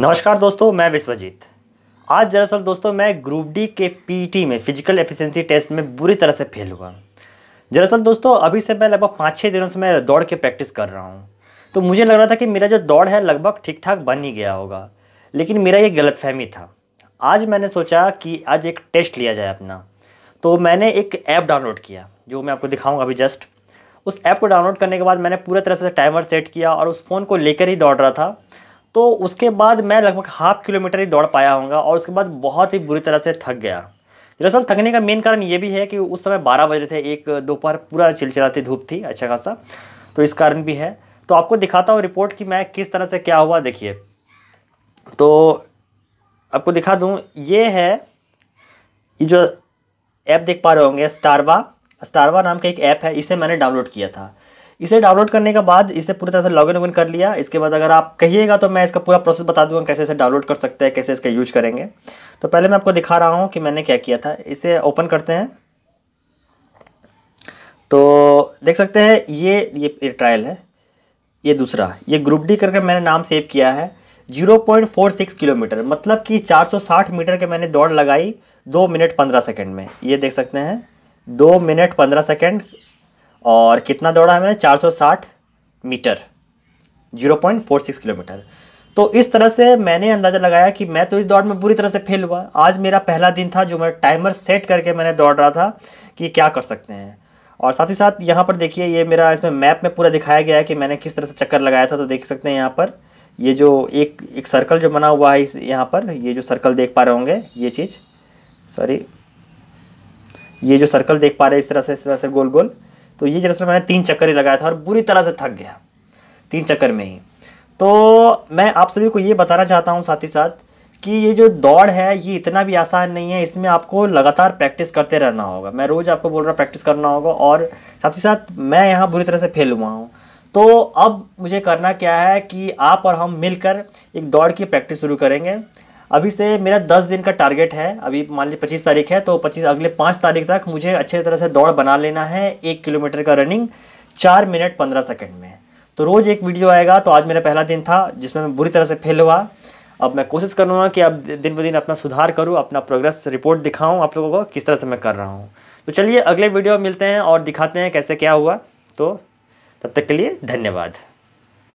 नमस्कार दोस्तों मैं विश्वजीत आज दरअसल दोस्तों मैं ग्रुप डी के पीटी e में फिजिकल एफिशिएंसी टेस्ट में बुरी तरह से फेल हुआ दरअसल दोस्तों अभी से मैं लगभग पाँच छः दिनों से मैं दौड़ के प्रैक्टिस कर रहा हूँ तो मुझे लग रहा था कि मेरा जो दौड़ है लगभग ठीक ठाक बन ही गया होगा लेकिन मेरा ये गलत था आज मैंने सोचा कि आज एक टेस्ट लिया जाए अपना तो मैंने एक ऐप डाउनलोड किया जो मैं आपको दिखाऊँगा अभी जस्ट उस ऐप को डाउनलोड करने के बाद मैंने पूरा तरह से टाइमर सेट किया और उस फ़ोन को लेकर ही दौड़ रहा था तो उसके बाद मैं लगभग हाफ किलोमीटर ही दौड़ पाया होगा और उसके बाद बहुत ही बुरी तरह से थक गया दरअसल थकने का मेन कारण ये भी है कि उस समय बारह बजे थे एक दोपहर पूरा चिलचिलाती धूप थी अच्छा खासा तो इस कारण भी है तो आपको दिखाता हूँ रिपोर्ट कि मैं किस तरह से क्या हुआ देखिए तो आपको दिखा दूँ ये है ये जो ऐप देख पा रहे होंगे स्टारवा स्टारवा नाम का एक ऐप है इसे मैंने डाउनलोड किया था इसे डाउनलोड करने के बाद इसे पूरी तरह से लॉगिन वॉगिन कर लिया इसके बाद अगर आप कहिएगा तो मैं इसका पूरा प्रोसेस बता दूंगा कैसे इसे डाउनलोड कर सकते हैं कैसे इसका यूज करेंगे तो पहले मैं आपको दिखा रहा हूँ कि मैंने क्या किया था इसे ओपन करते हैं तो देख सकते हैं ये ये ट्रायल है ये दूसरा ये ग्रुप डी करके मैंने नाम सेव किया है 0.46 किलोमीटर मतलब कि 460 मीटर के मैंने दौड़ लगाई दो मिनट पंद्रह सेकेंड में ये देख सकते हैं दो मिनट पंद्रह सेकेंड और कितना दौड़ा है मैंने 460 मीटर 0.46 किलोमीटर तो इस तरह से मैंने अंदाज़ा लगाया कि मैं तो इस दौड़ में बुरी तरह से फेल हुआ आज मेरा पहला दिन था जो मैं टाइमर सेट करके मैंने दौड़ रहा था कि क्या कर सकते हैं और साथ ही साथ यहाँ पर देखिए ये मेरा इसमें मैप में पूरा दिखाया गया है कि मैंने किस तरह से चक्कर लगाया था तो देख सकते हैं यहाँ पर ये जो एक एक सर्कल जो बना हुआ है इस यहाँ पर ये जो सर्कल देख पा रहे होंगे ये चीज़ सॉरी ये जो सर्कल देख पा रहे हैं इस तरह से इस तरह से गोल गोल तो ये दरअसल मैंने तीन चक्कर ही लगाया था और बुरी तरह से थक गया तीन चक्कर में ही तो मैं आप सभी को ये बताना चाहता हूँ साथ ही साथ कि ये जो दौड़ है ये इतना भी आसान नहीं है इसमें आपको लगातार प्रैक्टिस करते रहना होगा मैं रोज़ आपको बोल रहा हूँ प्रैक्टिस करना होगा और साथ ही साथ मैं यहाँ बुरी तरह से फेल हुआ हूँ तो अब मुझे करना क्या है कि आप और हम मिलकर एक दौड़ की प्रैक्टिस शुरू करेंगे अभी से मेरा दस दिन का टारगेट है अभी मान लीजिए पच्चीस तारीख है तो पच्चीस अगले पाँच तारीख तक मुझे अच्छे तरह से दौड़ बना लेना है एक किलोमीटर का रनिंग चार मिनट पंद्रह सेकेंड में तो रोज़ एक वीडियो आएगा तो आज मेरा पहला दिन था जिसमें मैं बुरी तरह से फेल हुआ अब मैं कोशिश करूँगा कि अब दिन ब दिन अपना सुधार करूँ अपना प्रोग्रेस रिपोर्ट दिखाऊँ आप लोगों को किस तरह से मैं कर रहा हूँ तो चलिए अगले वीडियो मिलते हैं और दिखाते हैं कैसे क्या हुआ तो तब तक के लिए धन्यवाद